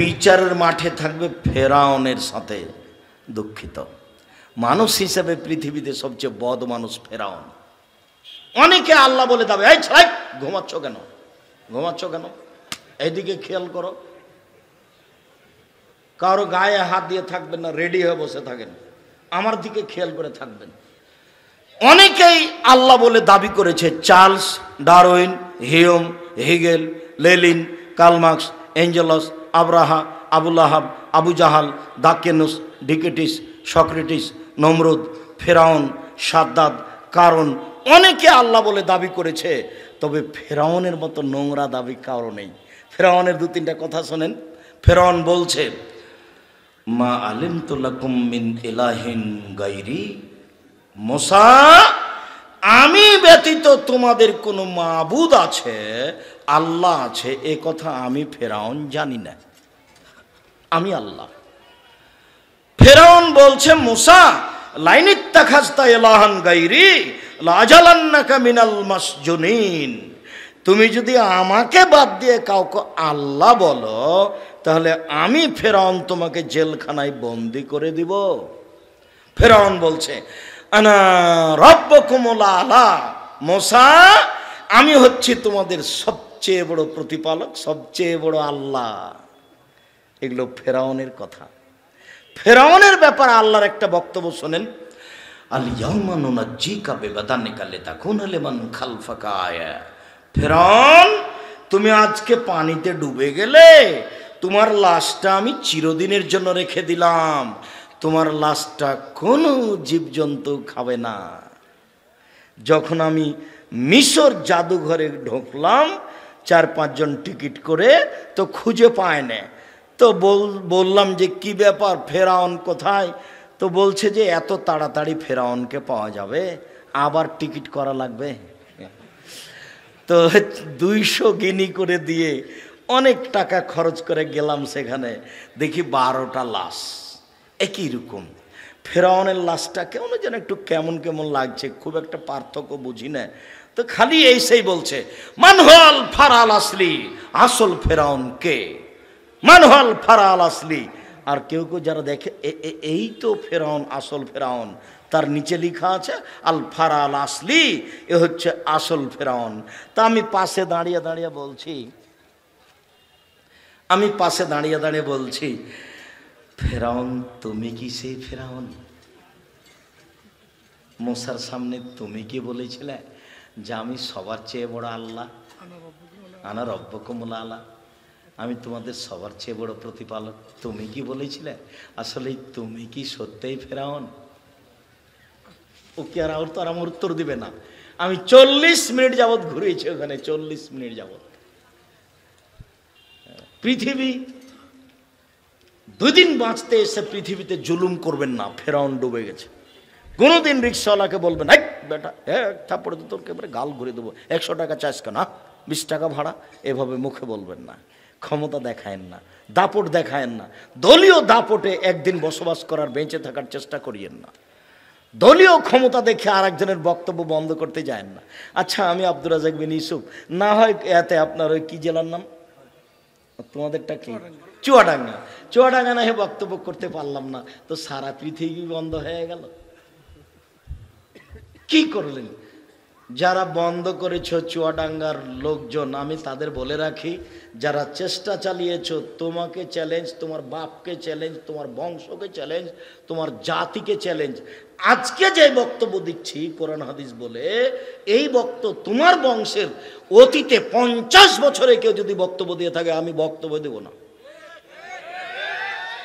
বিচারের মাঠে থাকবে ফেরাউনের সাথে দুঃখিত মানুষ হিসেবে পৃথিবীতে সবচেয়ে বদ মানুষ ফেরাউন অনেকে আল্লাহ বলে দাবে এই ছাই ঘুমাচ্ছ কেন ঘুমাচ্ছ কেন এইদিকে খেয়াল করো কারো গায়ে হাত দিয়ে থাকবেন না রেডি হয়ে বসে থাকেন আমার দিকে খেয়াল করে থাকবেন অনেকেই আল্লাহ বলে দাবি করেছে Charles Darwin Hume Hegel Lenin Karl Marx Engels আবরাহা আবুল্লাহাব আবু জাহাল দাকেনুস ডিকেটিস সক্রেটিস নমরুদ ফেরাউন সাদ্দাদ কারণ অনেকে আল্লাহ বলে দাবি করেছে তবে ফেরাউনের মতো নোংরা দাবি কারো নেই ফেরাউনের দু তিনটা কথা শোনেন ফেরাউন বলছে মা আলিম মিন ইলাহিন গাইরি মোসা আমি ব্যতীত তোমাদের কোনো মাবুদ আছে আল্লাহ আছে এ কথা আমি ফেরাউন জানি না আমি আল্লাহ ফেরাউন বলছে মুসা লাইনিত্তা খাস্তা এলাহান গাইরি লাজালান্নাকা মিনাল মাসজুনিন তুমি যদি আমাকে বাদ দিয়ে কাউকে আল্লাহ বলো তাহলে আমি ফেরাউন তোমাকে জেলখানায় বন্দি করে দিব ফেরাউন বলছে আনা রব্য কুমলা আলা মোসা আমি হচ্ছি তোমাদের সব সবচেয়ে বড় প্রতিপালক সবচেয়ে বড় আল্লাহ এগুলো ফেরাউনের কথা ফেরাউনের ব্যাপারে আল্লাহর একটা বক্তব্য শোনেন আল ইয়ামানুনা জি কাবে বাদানে কালে তখন হলে মান খালফাকা আয়া ফেরাউন তুমি আজকে পানিতে ডুবে গেলে তোমার লাশটা আমি চিরদিনের জন্য রেখে দিলাম তোমার লাশটা কোনো জীবজন্তু খাবে না যখন আমি মিশর জাদুঘরে ঢুকলাম চার পাঁচজন টিকিট করে তো খুঁজে পায় না তো বললাম যে কি ব্যাপার ফেরাউন কোথায় তো বলছে যে এত তাড়াতাড়ি ফেরাউনকে পাওয়া যাবে আবার টিকিট করা লাগবে তো দুইশো গিনি করে দিয়ে অনেক টাকা খরচ করে গেলাম সেখানে দেখি বারোটা লাশ একই রকম ফেরাউনের লাশটা কেমন যেন একটু কেমন কেমন লাগছে খুব একটা পার্থক্য বুঝি না তো খালি এই সেই বলছে মানহল ফারাল আসলি আসল ফেরাউন কে মানহল ফারাল আসলি আর কেউ কেউ যারা দেখে এই তো ফেরাউন আসল ফেরাউন তার নিচে লিখা আছে আল ফারাল আসলি এ হচ্ছে আসল ফেরাউন তা আমি পাশে দাঁড়িয়ে দাঁড়িয়ে বলছি আমি পাশে দাঁড়িয়ে দাঁড়িয়ে বলছি ফেরাউন তুমি কি সেই ফেরাউন মশার সামনে তুমি কি বলেছিলে যে আমি সবার চেয়ে বড় আল্লাহ আনা রব্য কমলা আল্লাহ আমি তোমাদের সবার চেয়ে বড় প্রতিপালক তুমি কি বলেছিলে আসলে তুমি কি সত্যিই ফেরাওন ওকে আর আর তো আর আমার উত্তর দিবে না আমি চল্লিশ মিনিট যাবৎ ঘুরিয়েছি ওখানে চল্লিশ মিনিট যাবৎ পৃথিবী দুদিন বাঁচতে এসে পৃথিবীতে জুলুম করবেন না ফেরাউন ডুবে গেছে কোনোদিন রিক্সাওয়ালাকে বলবেন বেটা এক থাপড়ে তো তোর কেবারে গাল ঘুরে দেবো একশো টাকা চাষ কেন বিশ টাকা ভাড়া এভাবে মুখে বলবেন না ক্ষমতা দেখায়েন না দাপট দেখায়েন না দলীয় দাপটে একদিন বসবাস করার বেঁচে থাকার চেষ্টা করিয়েন না দলীয় ক্ষমতা দেখে আরেকজনের বক্তব্য বন্ধ করতে যায় না আচ্ছা আমি আব্দুল রাজাক বিন ইউসুফ না হয় এতে আপনার ওই কী জেলার নাম তোমাদেরটা কি চুয়াডাঙ্গা চুয়াডাঙ্গা না হয়ে বক্তব্য করতে পারলাম না তো সারা পৃথিবী বন্ধ হয়ে গেল কি করলেন যারা বন্ধ করেছ চুয়াডাঙ্গার লোকজন আমি তাদের বলে রাখি যারা চেষ্টা চালিয়েছ তোমাকে চ্যালেঞ্জ তোমার বাপকে চ্যালেঞ্জ তোমার বংশকে চ্যালেঞ্জ তোমার জাতিকে চ্যালেঞ্জ আজকে যে বক্তব্য দিচ্ছি কোরআন হাদিস বলে এই বক্ত তোমার বংশের অতীতে পঞ্চাশ বছরে কেউ যদি বক্তব্য দিয়ে থাকে আমি বক্তব্য দেব না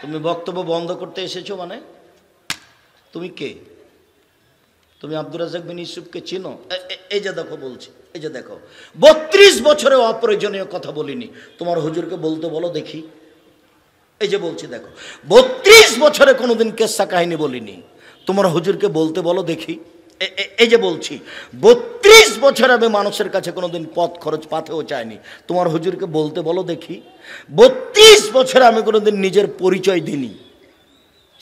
তুমি বক্তব্য বন্ধ করতে এসেছো মানে তুমি কে তুমি আব্দুর রাজাক বিন ইউসুফকে চিনো এই যে দেখো বলছি এই যে দেখো বত্রিশ বছরে অপ্রয়োজনীয় কথা বলিনি তোমার হুজুরকে বলতে বলো দেখি এই যে বলছি দেখো বত্রিশ বছরে কোনোদিন কেসা কাহিনী বলিনি তোমার হুজুরকে বলতে বলো দেখি এই যে বলছি বত্রিশ বছর আমি মানুষের কাছে কোনোদিন পথ খরচ পাতেও চাইনি তোমার হুজুরকে বলতে বলো দেখি বত্রিশ বছরে আমি কোনোদিন নিজের পরিচয় দিনি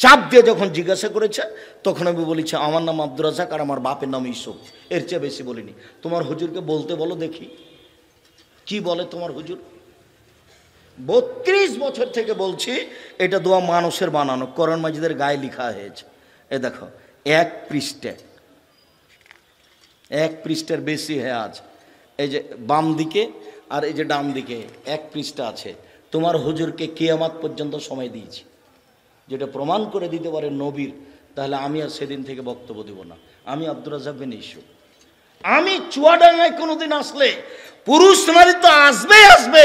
চাপ দিয়ে যখন জিজ্ঞাসা করেছে তখন আমি বলেছি আমার নাম আব্দুর রাজাক আর আমার বাপের নাম ইসুফ এর চেয়ে বেশি বলিনি তোমার হুজুরকে বলতে বলো দেখি কি বলে তোমার হুজুর বত্রিশ বছর থেকে বলছি এটা দোয়া মানুষের বানানো করণ মাজিদের গায়ে লিখা হয়েছে এ দেখো এক পৃষ্ঠে এক পৃষ্ঠের বেশি হ্যাঁ আজ এই যে বাম দিকে আর এই যে ডাম দিকে এক পৃষ্ঠা আছে তোমার হুজুরকে কেয়ামাত পর্যন্ত সময় দিয়েছি যেটা প্রমাণ করে দিতে পারে নবীর তাহলে আমি আর সেদিন থেকে বক্তব্য দেব না আমি আব্দুর রাজাক ইস্যু ইসুফ আমি চুয়াডাঙ্গায় কোনোদিন আসলে পুরুষ নারী তো আসবে আসবে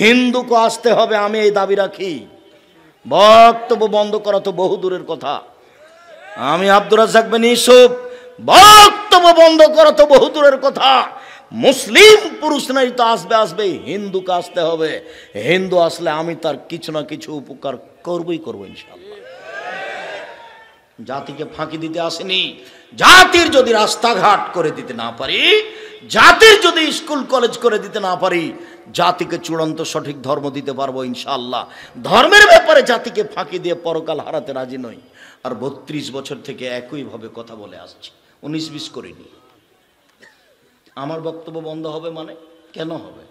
হিন্দুকে আসতে হবে আমি এই দাবি রাখি বক্তব্য বন্ধ করা তো বহু দূরের কথা আমি আব্দুর রাজাক ইসুফ বক্তব্য বন্ধ করা তো বহু দূরের কথা মুসলিম পুরুষ নারী তো আসবে আসবে হিন্দুকে আসতে হবে হিন্দু আসলে আমি তার কিছু না কিছু উপকার করবই করবো ইনশাল্লাহ জাতিকে ফাঁকি দিতে আসেনি জাতির যদি রাস্তাঘাট করে দিতে না পারি জাতির যদি স্কুল কলেজ করে দিতে না পারি জাতিকে চূড়ান্ত সঠিক ধর্ম দিতে পারবো ইনশাল্লাহ ধর্মের ব্যাপারে জাতিকে ফাঁকি দিয়ে পরকাল হারাতে রাজি নই আর বত্রিশ বছর থেকে একইভাবে কথা বলে আসছি উনিশ বিশ করিনি আমার বক্তব্য বন্ধ হবে মানে কেন হবে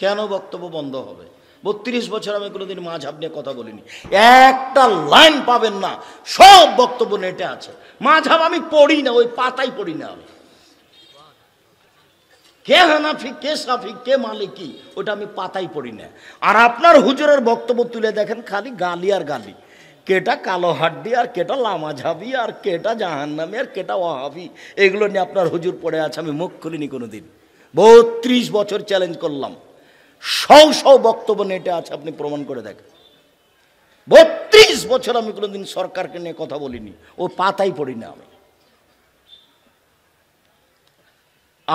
কেন বক্তব্য বন্ধ হবে বত্রিশ বছর আমি কোনোদিন মা নিয়ে কথা বলিনি একটা লাইন পাবেন না সব বক্তব্য নেটে আছে মাঝ হাব আমি পড়ি না ওই পাতাই পড়ি না আমি কে হানাফি কে সাফি কে মালিকি ওটা আমি পাতাই পড়ি না আর আপনার হুজুরের বক্তব্য তুলে দেখেন খালি গালি আর গালি কেটা কালো হাড্ডি আর কেটা লামা ঝাবি আর কেটা জাহান্নামি আর কেটা ওয়াহাবি এগুলো নিয়ে আপনার হুজুর পড়ে আছে আমি মুখ খুলিনি কোনোদিন বত্রিশ বছর চ্যালেঞ্জ করলাম সহ সহ বক্তব্য নেটে আছে আপনি প্রমাণ করে দেখেন বত্রিশ বছর আমি কোনোদিন সরকারকে নিয়ে কথা বলিনি ও পাতাই পড়ি না আমি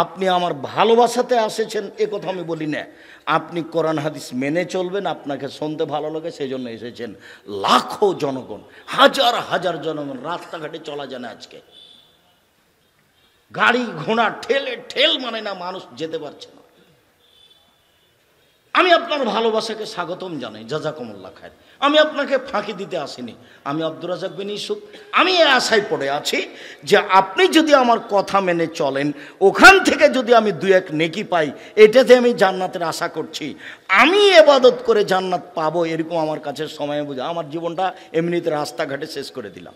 আপনি আমার ভালোবাসাতে আসেছেন এ কথা আমি বলি না আপনি কোরআন হাদিস মেনে চলবেন আপনাকে শুনতে ভালো লাগে সেই জন্য এসেছেন লাখো জনগণ হাজার হাজার জনগণ রাস্তাঘাটে চলা যায় না আজকে গাড়ি ঘোড়া ঠেলে ঠেল মানে না মানুষ যেতে পারছে আমি আপনার ভালোবাসাকে স্বাগতম জানাই জাজাকুমুল্লা খায় আমি আপনাকে ফাঁকি দিতে আসিনি আমি আব্দুর রাজাক বিন ইসুফ আমি এ আশায় পড়ে আছি যে আপনি যদি আমার কথা মেনে চলেন ওখান থেকে যদি আমি দু এক নেকি পাই এটাতে আমি জান্নাতের আশা করছি আমি এবাদত করে জান্নাত পাবো এরকম আমার কাছে সময় বুঝে আমার জীবনটা এমনিতে রাস্তাঘাটে শেষ করে দিলাম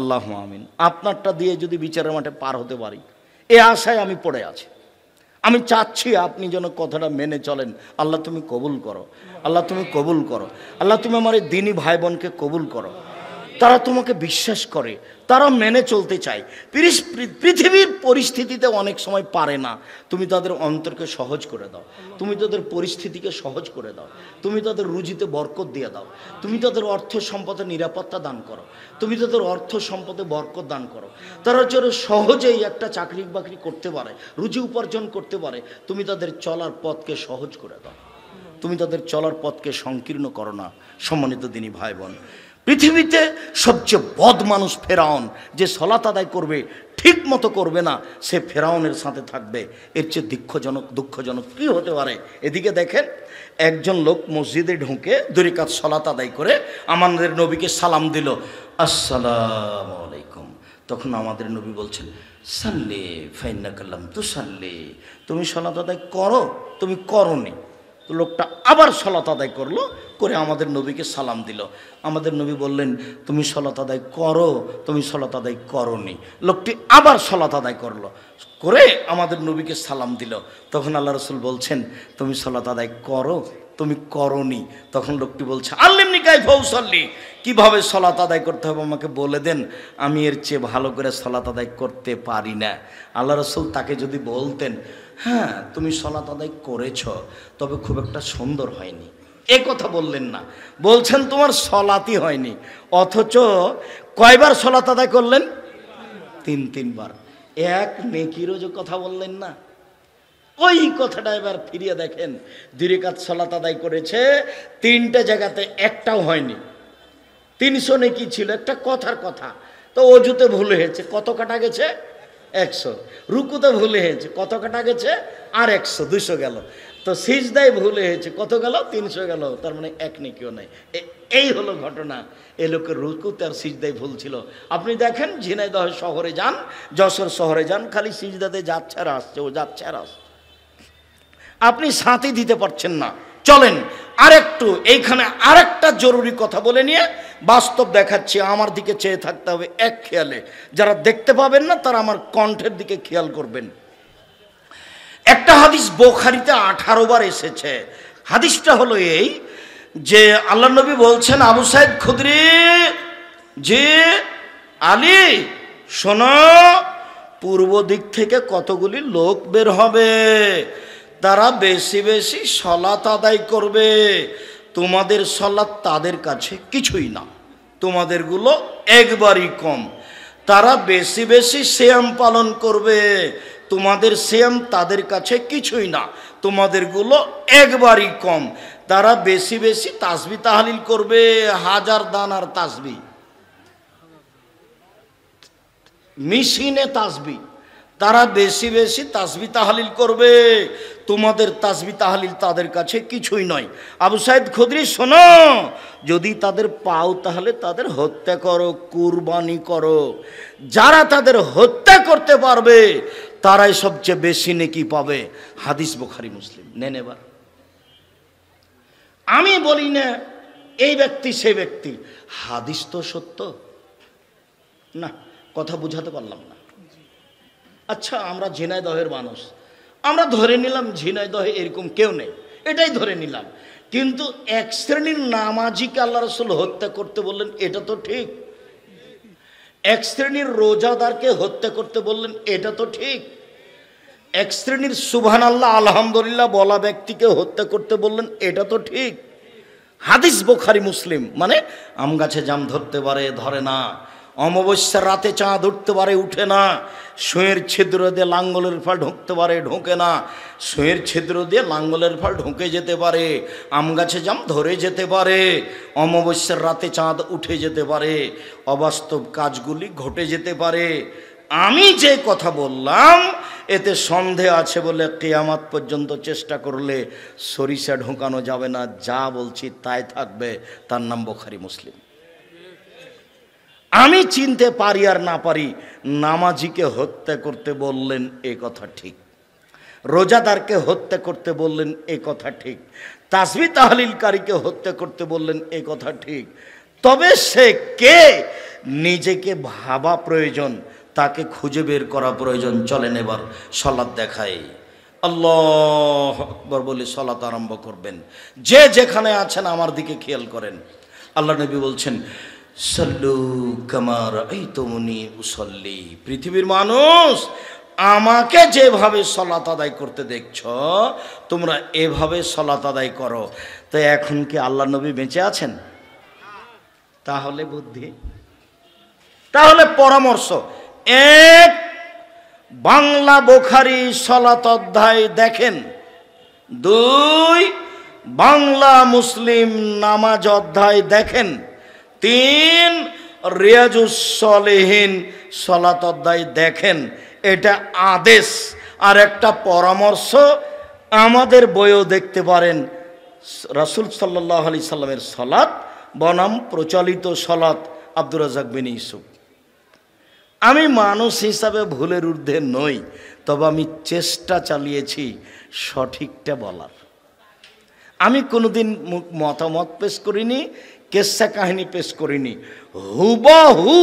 আল্লাহ আমিন আপনারটা দিয়ে যদি বিচারের মাঠে পার হতে পারি এ আশায় আমি পড়ে আছি আমি চাচ্ছি আপনি যেন কথাটা মেনে চলেন আল্লাহ তুমি কবুল করো আল্লাহ তুমি কবুল করো আল্লাহ তুমি আমার এই দিনী ভাই বোনকে কবুল করো তারা তোমাকে বিশ্বাস করে তারা মেনে চলতে চায় পৃথিবীর পরিস্থিতিতে অনেক সময় পারে না তুমি তাদের অন্তরকে সহজ করে দাও তুমি তাদের পরিস্থিতিকে সহজ করে দাও তুমি তাদের রুজিতে বরকত দিয়ে দাও তুমি তাদের অর্থ সম্পদে নিরাপত্তা দান করো তুমি তাদের অর্থ সম্পদে বরকত দান করো তারা যেন সহজেই একটা চাকরি বাকরি করতে পারে রুজি উপার্জন করতে পারে তুমি তাদের চলার পথকে সহজ করে দাও তুমি তাদের চলার পথকে সংকীর্ণ করো না সম্মানিত দিনী ভাই বোন পৃথিবীতে সবচেয়ে বদ মানুষ ফেরাউন যে সলাত আদায় করবে ঠিক মতো করবে না সে ফেরাউনের সাথে থাকবে এর চেয়ে দুঃখজনক দুঃখজনক কী হতে পারে এদিকে দেখেন একজন লোক মসজিদে ঢুকে দরিকাত সলাত আদায় করে আমাদের নবীকে সালাম দিল আসসালাম আলাইকুম তখন আমাদের নবী বলছেন সাল্লে ফাইন্না কাল্লাম তো সাল্লে তুমি সলাত আদায় করো তুমি করো তো লোকটা আবার সলাত আদায় করলো করে আমাদের নবীকে সালাম দিল আমাদের নবী বললেন তুমি সলাত আদায় করো তুমি সলাত আদায় নি লোকটি আবার সলাত আদায় করলো করে আমাদের নবীকে সালাম দিল তখন আল্লাহ রসুল বলছেন তুমি সলাত আদায় করো তুমি নি তখন লোকটি বলছে আল্লিমনি কাই ফৌসল্লি কীভাবে সলাত আদায় করতে হবে আমাকে বলে দেন আমি এর চেয়ে ভালো করে সলাত আদায় করতে পারি না আল্লাহ রসুল তাকে যদি বলতেন হ্যাঁ তুমি সলাত আদায় করেছ তবে খুব একটা সুন্দর হয়নি এ কথা বললেন না বলছেন তোমার সলাতি হয়নি অথচ কয়বার সলাত আদায় করলেন তিন তিনবার এক নেকিরও যে কথা বললেন না ওই কথাটা এবার ফিরিয়ে দেখেন দুরিকাত সলাত আদায় করেছে তিনটে জায়গাতে একটাও হয়নি তিনশো নেকি ছিল একটা কথার কথা তো অজুতে ভুল হয়েছে কত কাটা গেছে একশো রুকুতে ভুল হয়েছে কত কাটা গেছে আর একশো দুশো গেল তো সিজদায় ভুল হয়েছে কত গেল তিনশো গেল তার মানে এক নেই কেউ নেই এই হলো ঘটনা এ লোকের রুকু তার সিজদায় ভুল ছিল আপনি দেখেন ঝিনাইদহ শহরে যান যশোর শহরে যান খালি সিজদাতে যাচ্ছে আর আসছে ও যাচ্ছে আর আসছে আপনি সাঁতি দিতে পারছেন না চলেন আরেকটু এইখানে আরেকটা জরুরি কথা বলে নিয়ে বাস্তব দেখাচ্ছি আমার দিকে চেয়ে থাকতে হবে এক খেয়ালে যারা দেখতে পাবেন না তারা আমার কণ্ঠের দিকে খেয়াল করবেন একটা হাদিস বোখারিতে আঠারো বার এসেছে হাদিসটা হলো এই যে আল্লাহ নবী বলছেন আবু সাহেব খুদরি যে আলী শোনো পূর্ব দিক থেকে কতগুলি লোক বের হবে তারা বেশি বেশি সলাত আদায় করবে তোমাদের সলাৎ তাদের কাছে কিছুই না তোমাদেরগুলো একবারই কম তারা বেশি বেশি শ্যাম পালন করবে তোমাদের সেম তাদের কাছে কিছুই না তোমাদেরগুলো একবারই কম তারা বেশি বেশি তাসবি তাহালিল করবে হাজার দান আর তাসবি মিশিনে তাসবি তারা বেশি বেশি তাসবি তাহালিল করবে তোমাদের তাসবি তাহালিল তাদের কাছে কিছুই নয় আবু সাহেদ খুদরি শোনো যদি তাদের পাও তাহলে তাদের হত্যা করো কুরবানি করো যারা তাদের হত্যা করতে পারবে তারাই সবচেয়ে বেশি নেকি পাবে হাদিস বোখারি মুসলিম নেন এবার আমি বলি না এই ব্যক্তি সে ব্যক্তি হাদিস তো সত্য না কথা বুঝাতে পারলাম না আচ্ছা আমরা ঝিনাইদহের মানুষ আমরা ধরে নিলাম ঝিনাইদহে এরকম কেউ নেই এটাই ধরে নিলাম কিন্তু এক শ্রেণীর নামাজিকে আল্লাহ রসুল হত্যা করতে বললেন এটা তো ঠিক এক শ্রেণীর রোজাদারকে হত্যা করতে বললেন এটা তো ঠিক এক শ্রেণীর সুবহান আল্লাহ আলহামদুলিল্লাহ বলা ব্যক্তিকে হত্যা করতে বললেন এটা তো ঠিক হাদিস বোখারি মুসলিম মানে আম গাছে জাম ধরতে পারে ধরে না অমাবস্যার রাতে চাঁদ উঠতে পারে উঠে না সোঁয়ের ছিদ্র দিয়ে লাঙ্গলের ফল ঢুকতে পারে ঢোকে না সোঁয়ের ছিদ্র দিয়ে লাঙ্গলের ফল ঢুকে যেতে পারে আম গাছে জাম ধরে যেতে পারে অমাবস্যার রাতে চাঁদ উঠে যেতে পারে অবাস্তব কাজগুলি ঘটে যেতে পারে আমি যে কথা বললাম এতে সন্দেহ আছে বলে কেয়ামাত পর্যন্ত চেষ্টা করলে সরিষা ঢোকানো যাবে না যা বলছি তাই থাকবে তার নাম বোখারি মুসলিম আমি চিনতে পারি আর না পারি নামাজিকে হত্যা করতে বললেন এ কথা ঠিক রোজাদারকে হত্যা করতে বললেন এ কথা ঠিক তাসবি তাহলিলকারীকে হত্যা করতে বললেন এ কথা ঠিক তবে সে কে নিজেকে ভাবা প্রয়োজন তাকে খুঁজে বের করা প্রয়োজন চলেন এবার সলাদ দেখায় আল্লাহ আকবর বলে সলাত আরম্ভ করবেন যে যেখানে আছেন আমার দিকে খেয়াল করেন আল্লাহ নবী বলছেন সল্লু কামার এই তমনি উসল্লি পৃথিবীর মানুষ আমাকে যেভাবে সলাত আদায় করতে দেখছ তোমরা এভাবে সলাত আদায় করো তো এখন কি আল্লাহ নবী বেঁচে আছেন তাহলে বুদ্ধি তাহলে পরামর্শ এক বাংলা বোখারি সলাত অধ্যায় দেখেন দুই বাংলা মুসলিম নামাজ অধ্যায় দেখেন তিন রিয়াজুসলেহীন সলাত অধ্যায় দেখেন এটা আদেশ আর একটা পরামর্শ আমাদের বইও দেখতে পারেন রাসুল সাল্লাহ আলি সাল্লামের সলাৎ বনাম প্রচলিত সলাৎ আব্দুর রাজাক বিন ইসুফ আমি মানুষ হিসাবে ভুলের ঊর্ধ্বে নই তবে আমি চেষ্টা চালিয়েছি সঠিকটা বলার আমি কোনোদিন মতামত পেশ করিনি কেসা কাহিনী পেশ করিনি হুবহু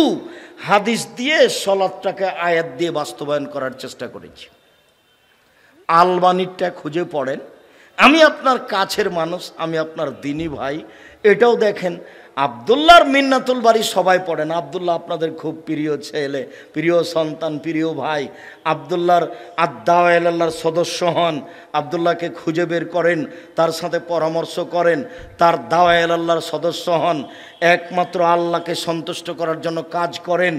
হাদিস দিয়ে সলাদটাকে আয়াত দিয়ে বাস্তবায়ন করার চেষ্টা করেছি আলবানিরটা খুঁজে পড়েন আমি আপনার কাছের মানুষ আমি আপনার দিনী ভাই এটাও দেখেন আবদুল্লাহর মিন্নাতুল বাড়ি সবাই পড়েন আবদুল্লাহ আপনাদের খুব প্রিয় ছেলে প্রিয় সন্তান প্রিয় ভাই আবদুল্লাহর আল্লাহর সদস্য হন আবদুল্লাহকে খুঁজে বের করেন তার সাথে পরামর্শ করেন তার আল্লাহর সদস্য হন একমাত্র আল্লাহকে সন্তুষ্ট করার জন্য কাজ করেন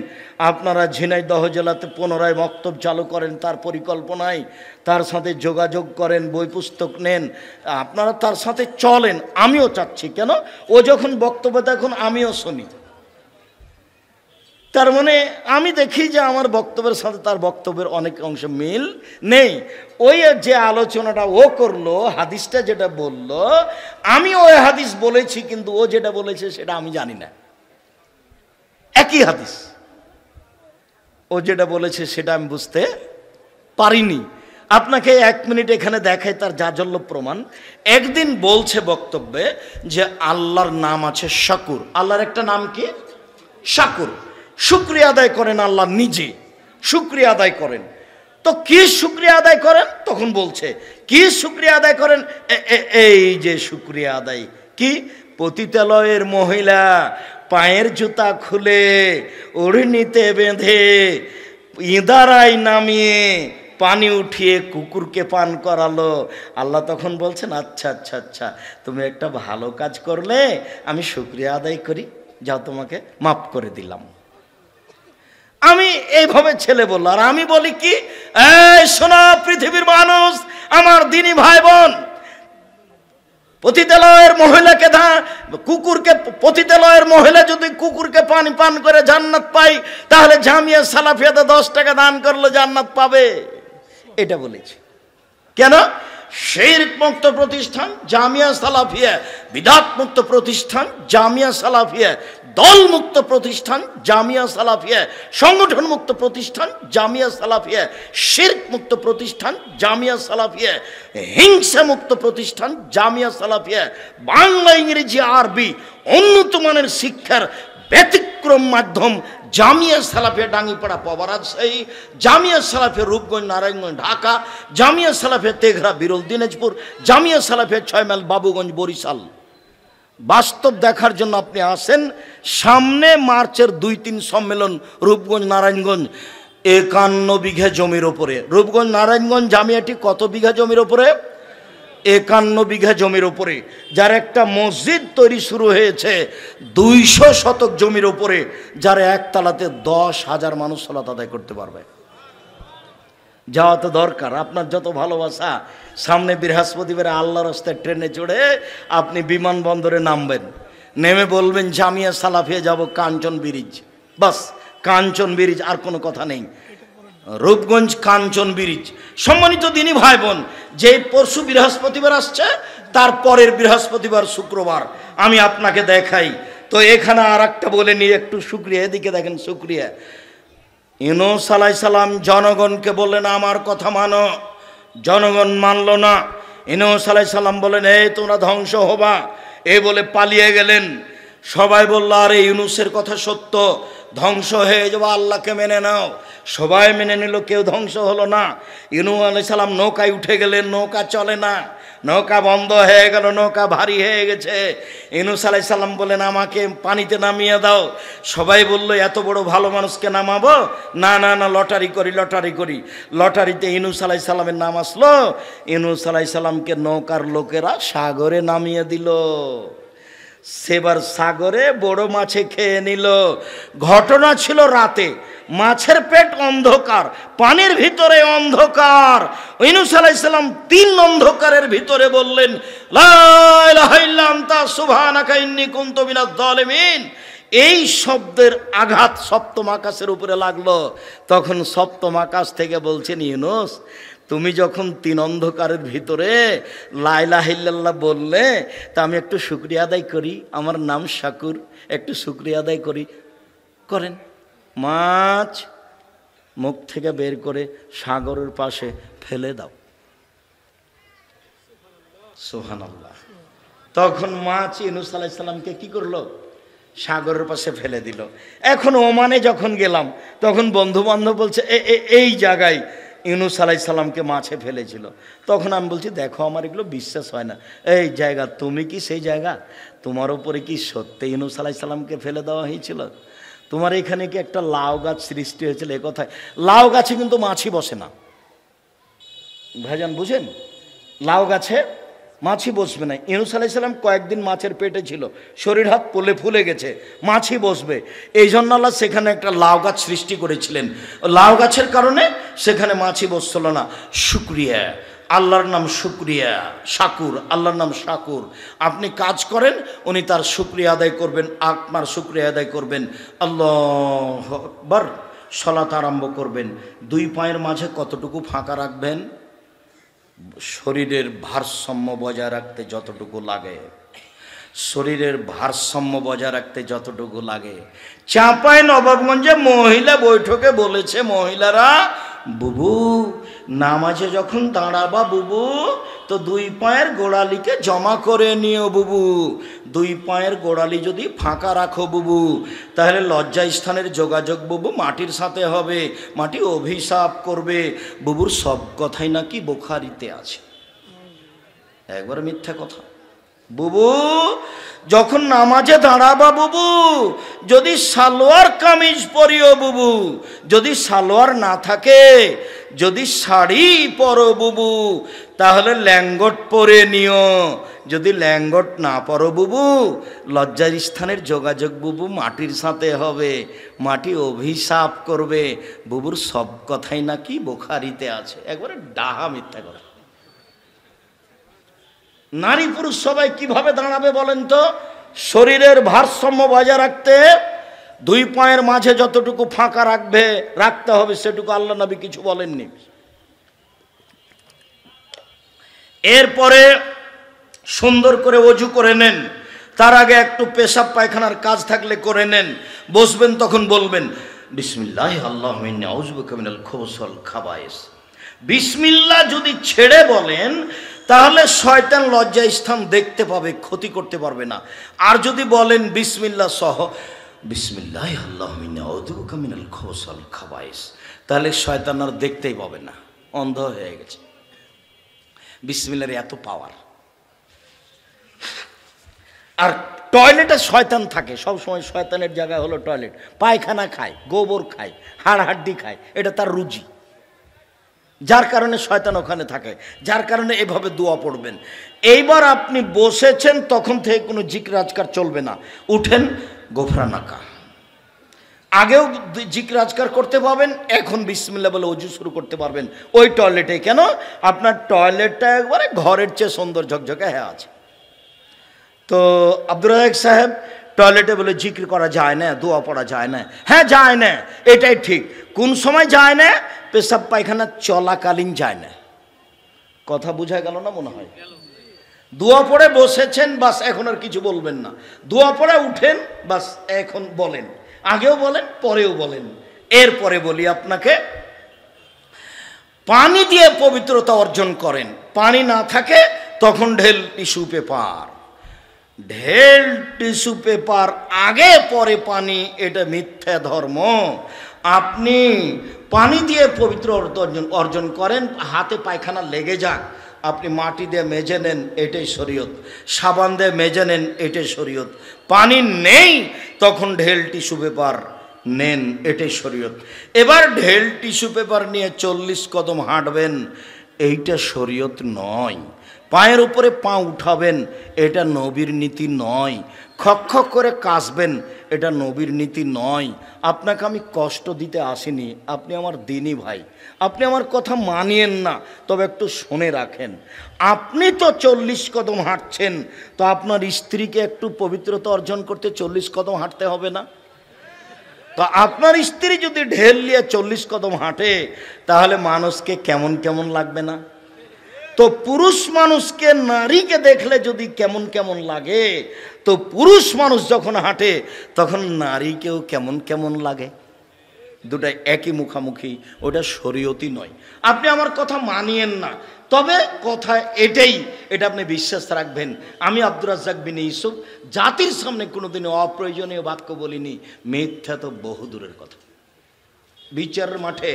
আপনারা ঝিনাইদহ জেলাতে পুনরায় বক্তব্য চালু করেন তার পরিকল্পনায় তার সাথে যোগাযোগ করেন বই পুস্তক নেন আপনারা তার সাথে চলেন আমিও চাচ্ছি কেন ও যখন বক্তব্য কথা এখন আমিও শুনি তার মানে আমি দেখি যে আমার বক্তব্যের সাথে তার বক্তব্যের অনেক অংশ মিল নেই ওই যে আলোচনাটা ও করলো হাদিসটা যেটা বলল আমি ওই হাদিস বলেছি কিন্তু ও যেটা বলেছে সেটা আমি জানি না একই হাদিস ও যেটা বলেছে সেটা আমি বুঝতে পারিনি আপনাকে এক মিনিট এখানে দেখায় তার জাজল্য প্রমাণ একদিন বলছে বক্তব্যে যে আল্লাহর নাম আছে শাকুর আল্লাহর একটা নাম কি শাকুর শুক্রিয়া আদায় করেন আল্লাহ নিজে শুক্রিয়া আদায় করেন তো কি শুক্রিয়া আদায় করেন তখন বলছে কি শুক্রিয়া আদায় করেন এই যে শুক্রিয়া আদায় কি পতিতালয়ের মহিলা পায়ের জুতা খুলে নিতে বেঁধে ইদারায় নামিয়ে পানি উঠিয়ে কুকুরকে পান করালো আল্লাহ তখন বলছেন আচ্ছা আচ্ছা আচ্ছা তুমি একটা ভালো কাজ করলে আমি শুক্রিয়া আদায় করি যাও তোমাকে মাফ করে দিলাম আমি এইভাবে ছেলে বললো আর আমি বলি কি শোনা পৃথিবীর মানুষ আমার দিনী ভাই বোন পতিতালয়ের মহিলাকে ধা কুকুরকে পতিতালয়ের মহিলা যদি কুকুরকে পানি পান করে জান্নাত পাই তাহলে জামিয়া সালাফিয়াতে দশ টাকা দান করলে জান্নাত পাবে এটা বলেছি কেন শেরক মুক্ত প্রতিষ্ঠান জামিয়া সালাফিয়া বিধাত মুক্ত প্রতিষ্ঠান জামিয়া সালাফিয়া দল মুক্ত প্রতিষ্ঠান জামিয়া সালাফিয়া সংগঠন মুক্ত প্রতিষ্ঠান জামিয়া সালাফিয়া শির্ক মুক্ত প্রতিষ্ঠান জামিয়া সালাফিয়া হিংসা মুক্ত প্রতিষ্ঠান জামিয়া সালাফিয়া বাংলা ইংরেজি আরবি উন্নত মানের শিক্ষার ব্যতিক্রম মাধ্যম জামিয়া ডাঙিপাড়া ডাঙ্গিপাড়া পবারাজশাহী জামিয়া সালাফে রূপগঞ্জ নারায়ণগঞ্জ ঢাকা জামিয়া সালাফে তেঘরা বিরল দিনাজপুর জামিয়া ছয় ছয়মাইল বাবুগঞ্জ বরিশাল বাস্তব দেখার জন্য আপনি আসেন সামনে মার্চের দুই তিন সম্মেলন রূপগঞ্জ নারায়ণগঞ্জ একান্ন বিঘা জমির ওপরে রূপগঞ্জ নারায়ণগঞ্জ জামিয়াটি কত বিঘা জমির ওপরে একান্ন বিঘা জমির ওপরে যার একটা মসজিদ তৈরি শুরু হয়েছে দুইশো শতক জমির ওপরে যার একতলাতে দশ হাজার মানুষ সলাত আদায় করতে পারবে যাওয়া তো দরকার আপনার যত ভালোবাসা সামনে বৃহস্পতিবার আল্লাহ রাস্তায় ট্রেনে চড়ে আপনি বিমানবন্দরে নামবেন নেমে বলবেন জামিয়া সালাফিয়া যাব কাঞ্চন ব্রিজ বাস কাঞ্চন ব্রিজ আর কোনো কথা নেই রূপগঞ্জ কাঞ্চন ব্রিজ সম্মানিত দিনই ভাই বোন যে পরশু বৃহস্পতিবার আসছে তার পরের বৃহস্পতিবার শুক্রবার আমি আপনাকে দেখাই তো এখানে আর একটা বলে নিয়ে একটু শুক্রিয়া এদিকে দেখেন শুক্রিয়া ইনো সালাই সালাম জনগণকে বললেন আমার কথা মানো জনগণ মানল না ইনো সালাই সালাম বলেন এই তোমরা ধ্বংস হবা এ বলে পালিয়ে গেলেন সবাই বললো আরে ইউনুসের কথা সত্য ধ্বংস হয়ে যাবো আল্লাহকে মেনে নাও সবাই মেনে নিল কেউ ধ্বংস হলো না ইনু সালাম নৌকায় উঠে গেলেন নৌকা চলে না নৌকা বন্ধ হয়ে গেল নৌকা ভারী হয়ে গেছে ইনুস সালাম বলেন আমাকে পানিতে নামিয়ে দাও সবাই বলল এত বড় ভালো মানুষকে নামাবো না না না লটারি করি লটারি করি লটারিতে ইনুস সালামের নাম আসলো ইনুস সালামকে নৌকার লোকেরা সাগরে নামিয়ে দিল সেবার সাগরে বড় মাছে খেয়ে নিল ঘটনা ছিল রাতে মাছের পেট অন্ধকার পানির ভিতরে অন্ধকার ইনুসালাম আলাইসাল্লাম তিন অন্ধকারের ভিতরে বললেন এই শব্দের আঘাত সপ্তম আকাশের উপরে লাগলো তখন সপ্তম আকাশ থেকে বলছেন ইউনুস তুমি যখন তিন অন্ধকারের ভিতরে লাইলা হিল্লাল্লাহ বললে তা আমি একটু শুক্রিয়া আদায় করি আমার নাম শাকুর একটু শুক্রিয়া আদায় করি করেন মাছ মুখ থেকে বের করে সাগরের পাশে ফেলে দাও সোহান আল্লাহ তখন মাছ ইনুস আলাইসাল্লামকে কি করলো সাগরের পাশে ফেলে দিল এখন ওমানে যখন গেলাম তখন বন্ধু বান্ধব বলছে এই জায়গায় ইউনুস আলাই সালামকে মাছে ফেলেছিল তখন আমি বলছি দেখো আমার এগুলো বিশ্বাস হয় না এই জায়গা তুমি কি সেই জায়গা তোমার ওপরে কি সত্যি ইউনুস আলাই সালামকে ফেলে দেওয়া হয়েছিল তোমার এখানে কি একটা লাউ গাছ সৃষ্টি হয়েছিল এ কথায় লাউ গাছে কিন্তু মাছি বসে না ভাইজান বুঝেন লাউ গাছে মাছি বসবে না ইউনুস সাল্লাম কয়েকদিন মাছের পেটে ছিল শরীর হাত পোলে ফুলে গেছে মাছি বসবে এই জন্য আল্লাহ সেখানে একটা লাউ গাছ সৃষ্টি করেছিলেন লাউ গাছের কারণে সেখানে মাছি বসছিল না শুক্রিয়া আল্লাহর নাম শুক্রিয়া শাকুর আল্লাহর নাম শাকুর আপনি কাজ করেন উনি তার শুক্রিয়া আদায় করবেন আপনার শুক্রিয়া আদায় করবেন আল্লাহ বার সলাত আরম্ভ করবেন দুই পায়ের মাঝে কতটুকু ফাঁকা রাখবেন শরীরের ভারসাম্য বজায় রাখতে যতটুকু লাগে শরীরের ভারসাম্য বজায় রাখতে যতটুকু লাগে চাঁপায় নবাবগঞ্জে মহিলা বৈঠকে বলেছে মহিলারা বুবু নামাজে যখন দাঁড়াবা বুবু তো দুই পায়ের গোড়ালিকে জমা করে নিও বুবু দুই পায়ের গোড়ালি যদি ফাঁকা রাখো বুবু তাহলে লজ্জা স্থানের যোগাযোগ বুবু মাটির সাথে হবে মাটি অভিশাপ করবে বুবুর সব কথাই নাকি বোখারিতে আছে একবার মিথ্যা কথা বুবু যখন নামাজে দাঁড়াবা বুবু যদি সালোয়ার কামিজ পরিও বুবু যদি সালোয়ার না থাকে যদি শাড়ি পরো বুবু তাহলে ল্যাঙ্গট পরে নিও যদি ল্যাঙ্গট না পরো বুবু লজ্জার স্থানের যোগাযোগ বুবু মাটির সাথে হবে মাটি অভিশাপ করবে বুবুর সব কথাই নাকি বোখারিতে আছে একবারে ডাহা মিথ্যা কথা নারী পুরুষ সবাই কিভাবে দাঁড়াবে বলেন তো শরীরের ভারসাম্য বজায় রাখতে দুই পায়ের মাঝে যতটুকু ফাঁকা রাখবে রাখতে হবে সেটুকু আল্লাহ নবী কিছু বলেননি এরপরে সুন্দর করে অজু করে নেন তার আগে একটু পেশাব পায়খানার কাজ থাকলে করে নেন বসবেন তখন বলবেন বিসমিল্লাহ আল্লাহ খোসল খাবায়েস বিসমিল্লা যদি ছেড়ে বলেন তাহলে শয়তান লজ্জা স্থান দেখতে পাবে ক্ষতি করতে পারবে না আর যদি বলেন বিসমিল্লা সহ বিসমিল্লাহ আল্লাহমিনাল খোসল খাবাইস তাহলে শয়তান আর দেখতেই পাবে না অন্ধ হয়ে গেছে বিসমিল্লার এত পাওয়ার আর টয়লেটে শয়তান থাকে সব সময় শয়তানের জায়গা হলো টয়লেট পায়খানা খায় গোবর খায় হাড়হাড্ডি খায় এটা তার রুজি যার কারণে শয়তান ওখানে থাকে যার কারণে এভাবে দোয়া পড়বেন এইবার আপনি বসেছেন তখন থেকে কোনো জিক রাজকার চলবে না উঠেন গোফরানাকা আগেও জিক রাজকার করতে পারবেন এখন বিসমিল্লা বলে অজু শুরু করতে পারবেন ওই টয়লেটে কেন আপনার টয়লেটটা একবারে ঘরের চেয়ে সুন্দর ঝকঝকে হ্যাঁ আছে তো আব্দুর রাজাক সাহেব টয়লেটে বলে জিক্র করা যায় না দোয়া পড়া যায় না হ্যাঁ যায় না এটাই ঠিক কোন সময় যায় না পেশাব পায়খানা চলাকালীন যায় না কথা বোঝা গেল না মনে হয় দোয়া পড়ে বসেছেন বাস এখন আর কিছু বলবেন না দোয়া পড়ে উঠেন বাস এখন বলেন আগেও বলেন পরেও বলেন এরপরে বলি আপনাকে পানি দিয়ে পবিত্রতা অর্জন করেন পানি না থাকে তখন ঢেল টিস্যু পেপার ঢেল টিস্যু পেপার আগে পরে পানি এটা মিথ্যা ধর্ম আপনি পানি দিয়ে পবিত্র অর্জন অর্জন করেন হাতে পায়খানা লেগে যাক আপনি মাটি দিয়ে মেজে নেন এটাই শরীয়ত সাবান দিয়ে মেজে নেন এটাই শরীয়ত পানি নেই তখন ঢেল টিস্যু পেপার নেন এটাই শরীয়ত এবার ঢেল টিস্যু পেপার নিয়ে চল্লিশ কদম হাঁটবেন এইটা শরীয়ত নয় পায়ের উপরে পা উঠাবেন এটা নবীর নীতি নয় খক্ষ করে কাশবেন এটা নবীর নীতি নয় আপনাকে আমি কষ্ট দিতে আসিনি আপনি আমার দিনই ভাই আপনি আমার কথা মানিয়েন না তবে একটু শুনে রাখেন আপনি তো চল্লিশ কদম হাঁটছেন তো আপনার স্ত্রীকে একটু পবিত্রতা অর্জন করতে চল্লিশ কদম হাঁটতে হবে না তো আপনার স্ত্রী যদি ঢেল নিয়ে চল্লিশ কদম হাঁটে তাহলে মানুষকে কেমন কেমন লাগবে না তো পুরুষ মানুষকে নারীকে দেখলে যদি কেমন কেমন লাগে তো পুরুষ মানুষ যখন হাঁটে তখন নারীকেও কেমন কেমন লাগে দুটা একই মুখামুখি ওটা শরীয়তি নয় আপনি আমার কথা মানিয়েন না তবে কথা এটাই এটা আপনি বিশ্বাস রাখবেন আমি আব্দুর রাজ্জাক বিন ইউসুফ জাতির সামনে কোনোদিন অপ্রয়োজনীয় বাক্য বলিনি মিথ্যা তো বহু দূরের কথা বিচার মাঠে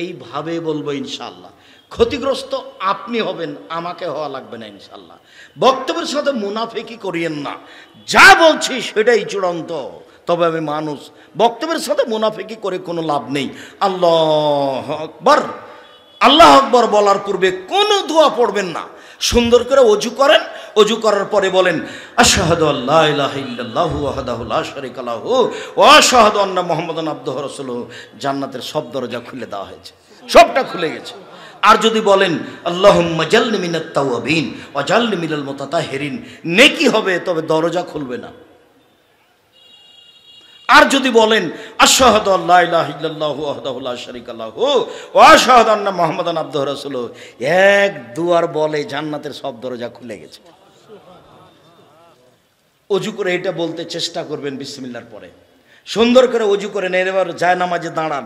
এইভাবে বলবো ইনশাল্লাহ ক্ষতিগ্রস্ত আপনি হবেন আমাকে হওয়া লাগবে না ইনশাল্লাহ বক্তব্যের সাথে মুনাফিকি করিয়েন না যা বলছি সেটাই চূড়ান্ত তবে আমি মানুষ বক্তব্যের সাথে মুনাফিকি করে কোনো লাভ নেই আল্লাহ আকবর আল্লাহ আকবর বলার পূর্বে কোনো দোয়া পড়বেন না সুন্দর করে অজু করেন অজু করার পরে বলেন আশাহাদু মোহাম্মদ আব্দুহ রসুল জান্নাতের সব দরজা খুলে দেওয়া হয়েছে সবটা খুলে গেছে আর যদি বলেন আল্লাহ নেকি হবে তবে দরজা খুলবে না আর যদি বলেন আশাহাদ এক দুয়ার বলে জান্নাতের সব দরজা খুলে গেছে অজু করে এটা বলতে চেষ্টা করবেন বিসমিল্লার পরে সুন্দর করে অজু করে নেন যায় নামাজে দাঁড়ান